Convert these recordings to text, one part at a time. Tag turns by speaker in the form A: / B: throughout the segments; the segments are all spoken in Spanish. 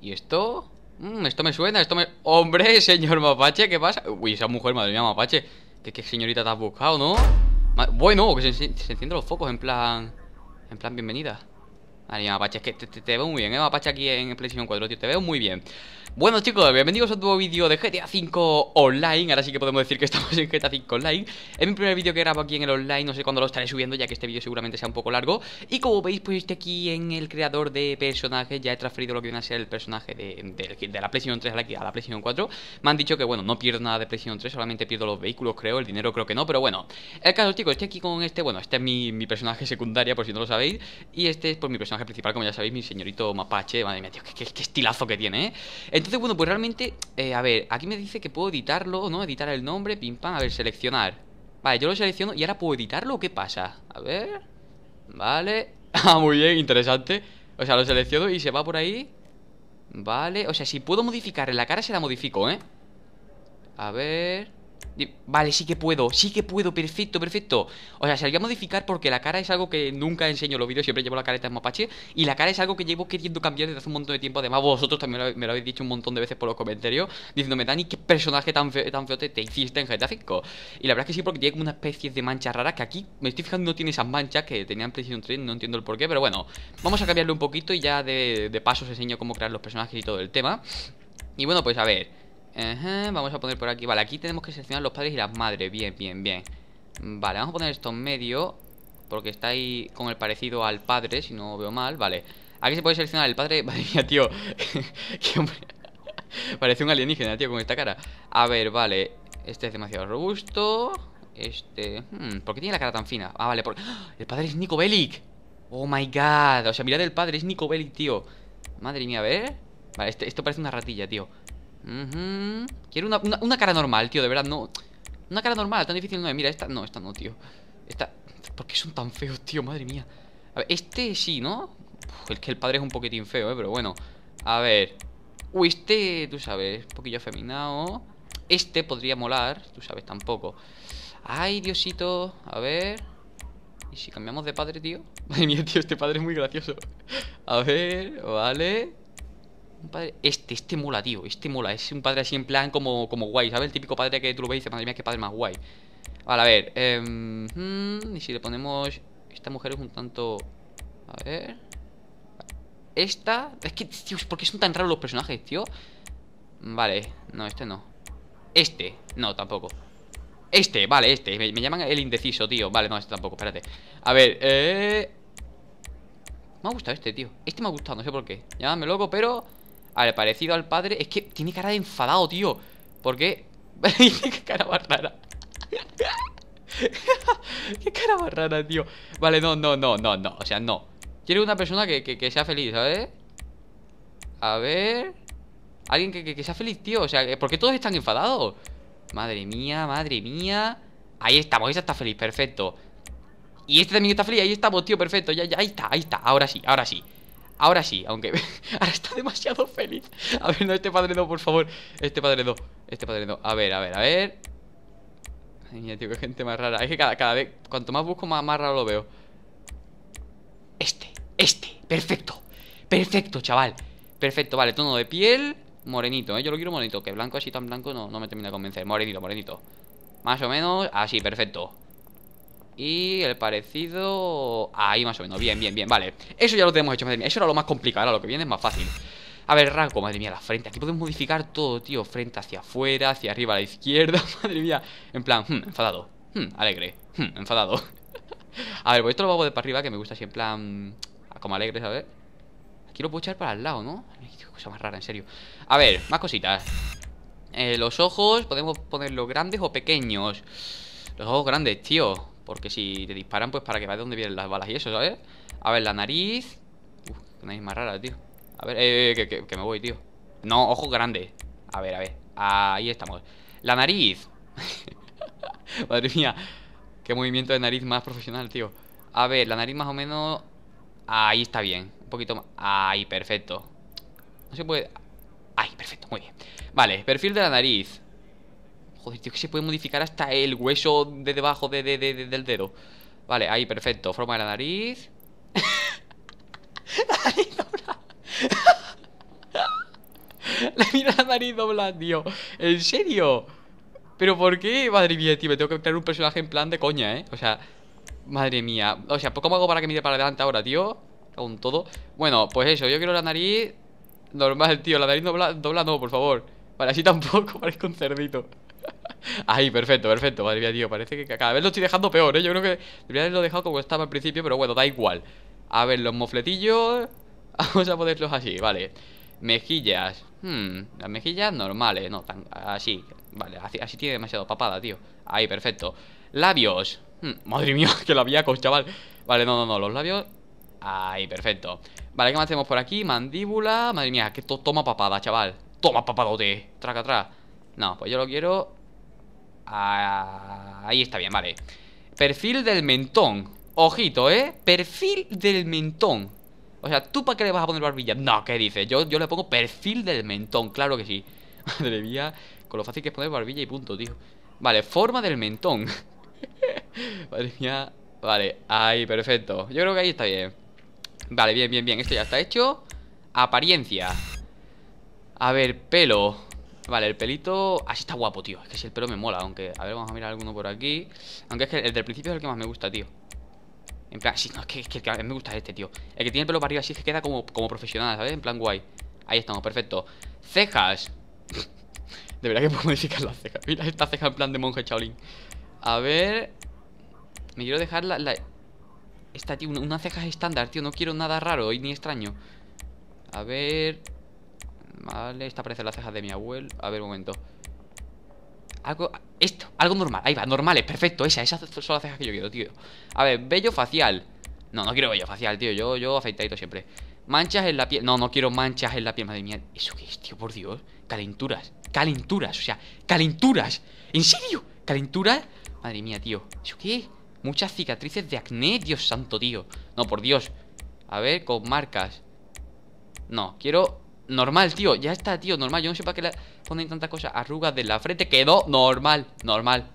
A: ¿Y esto? Mm, esto me suena, esto me... ¡Hombre, señor mapache! ¿Qué pasa? Uy, esa mujer, madre mía, mapache ¿Qué, señorita te has buscado, no? Bueno, que se, se encienden los focos en plan... En plan, bienvenida Vale, Mapache, es que te, veo muy bien, ¿eh? Mapache aquí en PlayStation 4, tío, te veo muy bien. Bueno, chicos, bienvenidos a un nuevo vídeo de GTA V Online. Ahora sí que podemos decir que estamos en GTA V Online. Es mi primer vídeo que grabo aquí en el online, no sé cuándo lo estaré subiendo, ya que este vídeo seguramente sea un poco largo. Y como veis, pues estoy aquí en el creador de personajes. Ya he transferido lo que viene a ser el personaje de, la PlayStation 3 a la, a PlayStation 4. Me han dicho que, bueno, no pierdo nada de PlayStation 3, solamente pierdo los vehículos, creo, el dinero creo que no, pero bueno. El caso, chicos, estoy aquí con este, bueno, este es mi, mi personaje secundaria, por si no lo sabéis. Y este es, por pues, mi personaje principal, como ya sabéis, mi señorito mapache. Madre mía, tío, qué, estilazo que tiene, ¿eh? Entonces, bueno, pues realmente, eh, a ver, aquí me dice que puedo editarlo, ¿no? Editar el nombre, pim pam, a ver, seleccionar. Vale, yo lo selecciono y ahora puedo editarlo o qué pasa. A ver. Vale. Ah, muy bien, interesante. O sea, lo selecciono y se va por ahí. Vale, o sea, si puedo modificar en la cara, se la modifico, ¿eh? A ver. Vale, sí que puedo, sí que puedo, perfecto, perfecto O sea, voy a modificar porque la cara es algo que nunca enseño los vídeos Siempre llevo la careta en mapache Y la cara es algo que llevo queriendo cambiar desde hace un montón de tiempo Además vosotros también me lo habéis dicho un montón de veces por los comentarios Diciéndome, Dani, qué personaje tan feo, tan feo te, hiciste en GTA Y la verdad es que sí, porque tiene como una especie de mancha rara Que aquí, me estoy fijando, no tiene esas manchas que tenía en PlayStation 3 No entiendo el porqué, pero bueno Vamos a cambiarlo un poquito y ya de, de paso os enseño cómo crear los personajes y todo el tema Y bueno, pues a ver vamos a poner por aquí. Vale, aquí tenemos que seleccionar los padres y las madres. Bien, bien, bien. Vale, vamos a poner esto en medio. Porque está ahí con el parecido al padre, si no veo mal. Vale. Aquí se puede seleccionar el padre. Madre mía, tío. Parece un alienígena, tío, con esta cara. A ver, vale. Este es demasiado robusto. Este. Hmm, ¿Por qué tiene la cara tan fina? Ah, vale, porque. ¡Ah! El padre es Nico Bellic. Oh my god. O sea, mirad el padre, es Nico Bellic, tío. Madre mía, a ver. Vale, este, esto parece una ratilla, tío. Quiero una, una, cara normal, tío, de verdad, no Una cara normal, tan difícil no es Mira, esta, no, esta no, tío Esta, ¿por qué son tan feos, tío? Madre mía A ver, este sí, ¿no? el que el padre es un poquitín feo, eh, pero bueno A ver Uy, este, tú sabes, un poquillo afeminado Este podría molar, tú sabes, tampoco Ay, Diosito A ver ¿Y si cambiamos de padre, tío? Madre mía, tío, este padre es muy gracioso A ver, vale un Este, este mola, tío. Este mola. Es un padre así en plan como, como guay. ¿Sabes? El típico padre que tú lo ves y dices, madre mía, qué padre más guay. Vale, a ver. Em, hmm, y si le ponemos. Esta mujer es un tanto. A ver. Esta. Es que, tío, ¿por qué son tan raros los personajes, tío? Vale, no, este no. Este, no, tampoco. Este, vale, este. Me, llaman el indeciso, tío. Vale, no, este tampoco, espérate. A ver, eh. Me ha gustado este, tío. Este me ha gustado, no sé por qué. Llámame loco, pero. A parecido al padre. Es que tiene cara de enfadado, tío. ¿Por qué? qué cara más rara. qué cara más rara, tío. Vale, no, no, no, no, no. O sea, no. Quiero una persona que, sea feliz, ¿sabes? A ver. Alguien que, sea feliz, tío. O sea, ¿por qué todos están enfadados? Madre mía, madre mía. Ahí estamos, esa está feliz, perfecto. Y este también está feliz, ahí estamos, tío, perfecto. Ya, ya, ahí está, ahí está. Ahora sí, ahora sí. Ahora sí, aunque ahora está demasiado feliz A ver, no, este padre no, por favor Este padre no, este padre no A ver, a ver, a ver Ay, tío, qué gente más rara Es que cada, cada vez, cuanto más busco, más, raro lo veo Este, este, perfecto Perfecto, chaval Perfecto, vale, tono de piel Morenito, ¿eh? yo lo quiero morenito Que blanco así tan blanco no, no me termina de convencer Morenito, morenito Más o menos, así, perfecto y el parecido... Ahí más o menos, bien, bien, bien, vale Eso ya lo tenemos hecho, madre mía, eso era lo más complicado Ahora lo que viene es más fácil A ver, rango madre mía, la frente Aquí podemos modificar todo, tío Frente hacia afuera, hacia arriba, a la izquierda Madre mía, en plan, hmm, enfadado hmm, alegre, hmm, enfadado A ver, pues esto lo hago de para arriba Que me gusta así en plan... Como alegre, ¿sabes? Aquí lo puedo para el lado, ¿no? cosa más rara, en serio A ver, más cositas eh, Los ojos, podemos ponerlos grandes o pequeños Los ojos grandes, tío porque si te disparan, pues para que veas donde dónde vienen las balas y eso, ¿sabes? A ver, la nariz. Uf, qué nariz más rara, tío. A ver, eh, que, que me voy, tío. No, ojo grande A ver, a ver. Ahí estamos. La nariz. Madre mía. Qué movimiento de nariz más profesional, tío. A ver, la nariz más o menos... Ahí está bien. Un poquito más... Ahí, perfecto. No se puede... Ahí, perfecto, muy bien. Vale, perfil de la nariz. Joder, tío, que se puede modificar hasta el hueso de debajo de, del dedo. Vale, ahí, perfecto. Forma de la nariz. la nariz dobla la, nariz dobla, tío. ¿En serio? ¿Pero por qué? Madre mía, tío, me tengo que crear un personaje en plan de coña, ¿eh? O sea, madre mía. O sea, ¿cómo hago para que mire para adelante ahora, tío? Con todo. Bueno, pues eso, yo quiero la nariz normal, tío. La nariz dobla, dobla no, por favor. Vale, así tampoco, parezco un cerdito. Ahí, perfecto, perfecto. Madre mía, tío, parece que cada vez lo estoy dejando peor, ¿eh? Yo creo que debería haberlo dejado como estaba al principio, pero bueno, da igual. A ver, los mofletillos... Vamos a ponerlos así, vale. Mejillas. Hmm, las mejillas normales, no, tan así. Vale, así, tiene demasiado papada, tío. Ahí, perfecto. Labios. Hmm, madre mía, que labiacos, chaval. Vale, no, no, no, los labios... Ahí, perfecto. Vale, ¿qué más hacemos por aquí? Mandíbula. Madre mía, que toma papada, chaval. Toma papadote. Traca atrás. No, pues yo lo quiero Ah, ahí está bien, vale Perfil del mentón Ojito, ¿eh? Perfil del mentón O sea, ¿tú para qué le vas a poner barbilla? No, ¿qué dices? Yo, yo le pongo perfil del mentón, claro que sí Madre mía, con lo fácil que es poner barbilla y punto, tío Vale, forma del mentón Madre mía Vale, ahí, perfecto Yo creo que ahí está bien Vale, bien, bien, bien, esto ya está hecho Apariencia A ver, pelo Vale, el pelito... Así ah, está guapo, tío. Es que si el pelo me mola, aunque... A ver, vamos a mirar alguno por aquí. Aunque es que el del principio es el que más me gusta, tío. En plan, sí, no, es que, el que me gusta este, tío. El que tiene el pelo para arriba así se queda como, profesional, ¿sabes? En plan guay. Ahí estamos, perfecto. Cejas. de verdad que puedo modificar las cejas. Mira esta ceja en plan de monje Shaolin. A ver... Me quiero dejar la... Esta, tío, Unas cejas estándar, tío. No quiero nada raro y ni extraño. A ver... Vale, esta parece la ceja de mi abuelo. A ver, un momento. Algo. Esto, algo normal. Ahí va, normales, perfecto. Esa, esas son las cejas que yo quiero, tío. A ver, vello facial. No, no quiero vello facial, tío. Yo, yo afeitadito siempre. Manchas en la piel. No, no quiero manchas en la piel, madre mía. ¿Eso qué es, tío? Por Dios. Calenturas. Calenturas, o sea, calenturas. ¿En serio? ¿Calenturas? Madre mía, tío. ¿Eso qué Muchas cicatrices de acné, Dios santo, tío. No, por Dios. A ver, con marcas. No, quiero Normal, tío, ya está, tío, normal Yo no sé para qué le ponen tantas cosas Arrugas de la frente, quedó normal, normal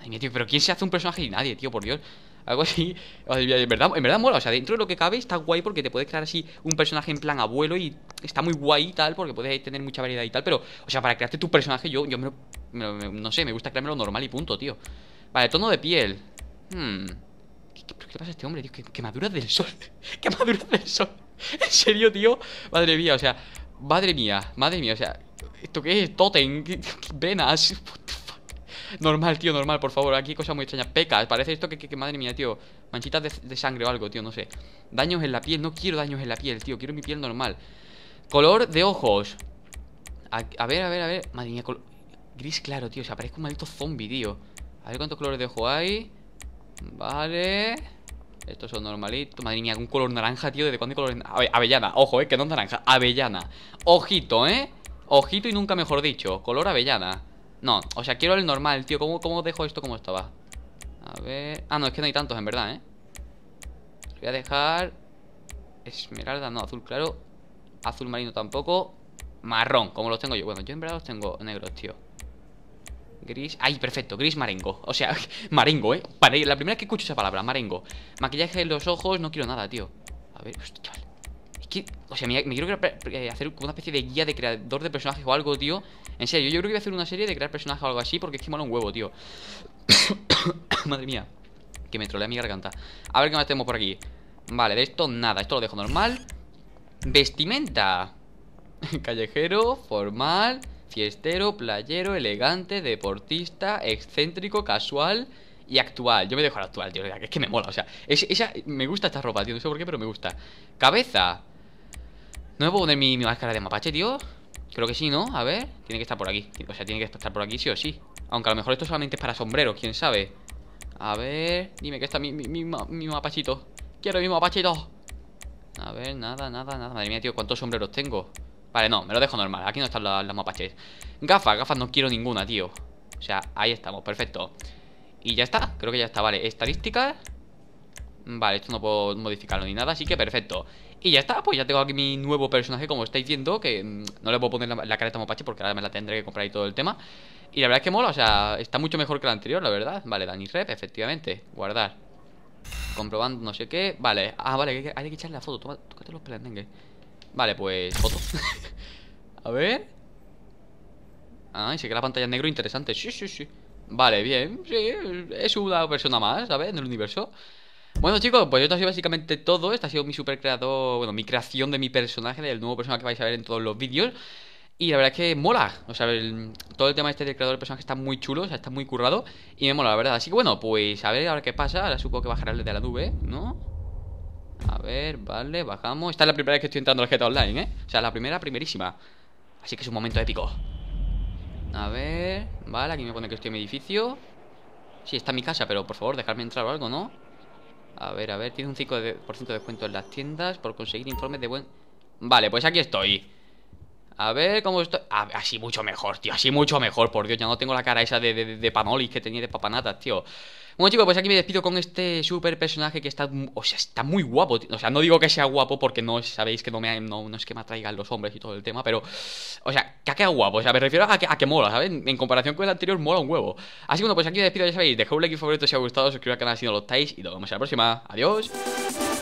A: Ay, mía, tío, pero ¿quién se hace un personaje y nadie, tío? Por Dios algo así. En verdad, en verdad mola. O sea, dentro de lo que cabe está guay porque te puedes crear así un personaje en plan abuelo y está muy guay y tal, porque puedes tener mucha variedad y tal. Pero, o sea, para crearte tu personaje, yo, yo me, No sé, me gusta creármelo normal y punto, tío. Vale, tono de piel. Hmm. ¿Qué, pasa este hombre, tío? madura del sol. madura del sol. en serio, tío. Madre mía, o sea. Madre mía, madre mía, o sea, ¿esto qué es? Totem, venas, what Normal, tío, normal, por favor, aquí hay cosas muy extrañas. Pecas, parece esto que, madre mía, tío. Manchitas de, sangre o algo, tío, no sé. Daños en la piel, no quiero daños en la piel, tío, quiero mi piel normal. Color de ojos. A, ver, a ver, a ver. Madre mía, gris claro, tío, o sea, parezco un maldito zombie, tío. A ver cuántos colores de ojo hay. Vale. Estos son normalitos. Madre mía, algún color naranja, tío. ¿de cuándo hay color ver, Avellana. Ojo, eh, que no es naranja. Avellana. Ojito, eh. Ojito y nunca mejor dicho. Color avellana. No, o sea, quiero el normal, tío. ¿Cómo, cómo dejo esto como estaba? A ver. Ah, no, es que no hay tantos, en verdad, eh. voy a dejar. Esmeralda, no, azul claro. Azul marino tampoco. Marrón, como los tengo yo. Bueno, yo en verdad los tengo negros, tío. Gris. Ay, perfecto, gris marengo. O sea, marengo, ¿eh? La primera que escucho esa palabra, marengo. Maquillaje de los ojos, no quiero nada, tío. A ver, hostia. o sea, me, quiero eh, hacer una especie de guía de creador de personajes o algo, tío. En serio, yo creo que voy a hacer una serie de crear personajes o algo así porque es que mola un huevo, tío. Madre mía, que me trolea mi garganta. A ver qué más tengo por aquí. Vale, de esto nada, esto lo dejo normal. Vestimenta. Callejero, formal. Fiestero, playero, elegante, deportista, excéntrico, casual y actual. Yo me dejo al actual, tío. Es que me mola, o sea. esa, me gusta esta ropa, tío. No sé por qué, pero me gusta. Cabeza. ¿No me puedo poner mi, máscara de mapache, tío? Creo que sí, ¿no? A ver. Tiene que estar por aquí. O sea, tiene que estar por aquí sí o sí. Aunque a lo mejor esto solamente es para sombreros, quién sabe. A ver. Dime que está mi, mi, mi, mi mapachito. Quiero mi mapachito. A ver, nada, nada, nada. Madre mía, tío, ¿cuántos sombreros tengo? Vale, no, me lo dejo normal. Aquí no están las, mapaches. Gafas, gafas no quiero ninguna, tío. O sea, ahí estamos, perfecto. Y ya está, creo que ya está, vale. Estadísticas. Vale, esto no puedo modificarlo ni nada, así que perfecto. Y ya está, pues ya tengo aquí mi nuevo personaje, como estáis viendo, que mm, no le puedo poner la, la careta mapache porque ahora me la tendré que comprar y todo el tema. Y la verdad es que mola, o sea, está mucho mejor que la anterior, la verdad. Vale, Dani Rep, efectivamente. Guardar. Comprobando no sé qué. Vale, ah, vale, hay que, echarle la foto. Toma, tócate los pelendengues. Vale, pues foto A ver y se que la pantalla en negro interesante Sí, sí, sí Vale, bien, sí, es una persona más, ¿sabes? En el universo bueno chicos, pues esto ha sido básicamente todo Esta ha sido mi super creador, bueno, mi creación de mi personaje Del nuevo personaje que vais a ver en todos los vídeos Y la verdad es que mola O sea, todo el tema este del creador del personaje está muy chulo O sea, está muy currado Y me mola, la verdad Así que bueno, pues a ver ahora qué pasa Ahora supongo que a el de la nube, ¿no? A ver, vale, bajamos. Esta es la primera vez que estoy entrando al GTA Online, ¿eh? O sea, la primera, primerísima. Así que es un momento épico. A ver, vale, aquí me pone que estoy en mi edificio. Sí, está mi casa, pero por favor, dejarme entrar o algo, ¿no? A ver, a ver, tiene un 5% de descuento en las tiendas por conseguir informes de buen... Vale, pues aquí estoy. A ver cómo estoy. así mucho mejor, tío. Así mucho mejor, por Dios. Ya no tengo la cara esa de, de, panolis que tenía de papanatas, tío. Bueno, chicos, pues aquí me despido con este super personaje que está. O sea, está muy guapo. O sea, no digo que sea guapo porque no sabéis que no, me, no, es que me atraigan los hombres y todo el tema, pero. O sea, que ha quedado guapo. O sea, me refiero a que, a que mola, ¿sabes? En comparación con el anterior, mola un huevo. Así que bueno, pues aquí me despido, ya sabéis. Dejad un like y favorito si os ha gustado, suscribiros al canal si no lo estáis y nos vemos en la próxima. Adiós.